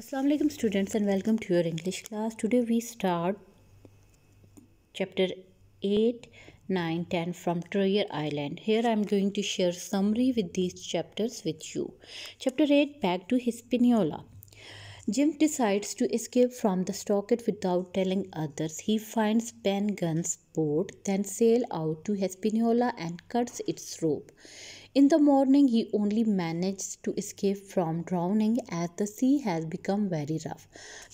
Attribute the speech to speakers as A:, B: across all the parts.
A: Assalamualaikum alaikum students and welcome to your English class. Today we start chapter 8, 9, 10 from Troyer Island. Here I am going to share summary with these chapters with you. Chapter 8 back to Hispaniola. Jim decides to escape from the stockade without telling others. He finds Ben Gunn's boat, then sail out to Hispaniola and cuts its rope. In the morning, he only managed to escape from drowning as the sea has become very rough.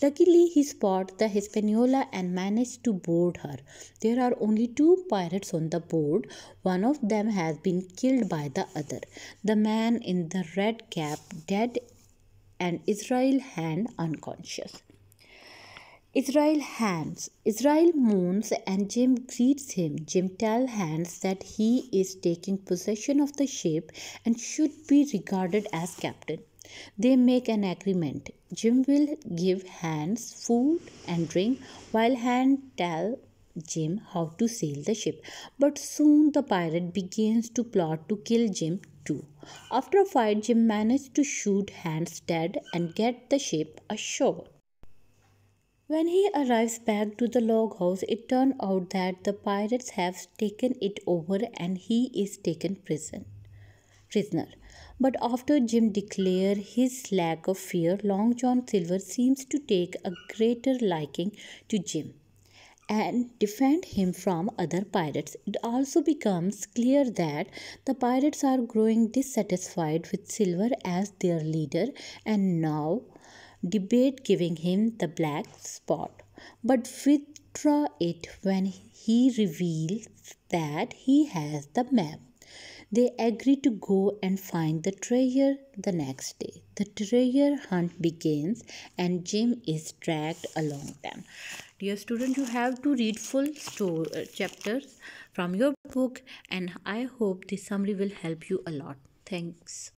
A: Luckily, he spotted the Hispaniola and managed to board her. There are only two pirates on the board. One of them has been killed by the other. The man in the red cap dead and Israel hand unconscious. Israel hands. Israel moans and Jim greets him. Jim tells Hands that he is taking possession of the ship and should be regarded as captain. They make an agreement. Jim will give Hands food and drink while Hands tells Jim how to sail the ship. But soon the pirate begins to plot to kill Jim too. After a fight, Jim manages to shoot Hands dead and get the ship ashore. When he arrives back to the log house, it turns out that the pirates have taken it over and he is taken prison, prisoner. But after Jim declares his lack of fear, Long John Silver seems to take a greater liking to Jim and defend him from other pirates. It also becomes clear that the pirates are growing dissatisfied with Silver as their leader and now debate giving him the black spot, but withdraw it when he reveals that he has the map. They agree to go and find the treasure the next day. The treasure hunt begins and Jim is dragged along them. Dear student, you have to read full story uh, chapters from your book and I hope this summary will help you a lot. Thanks.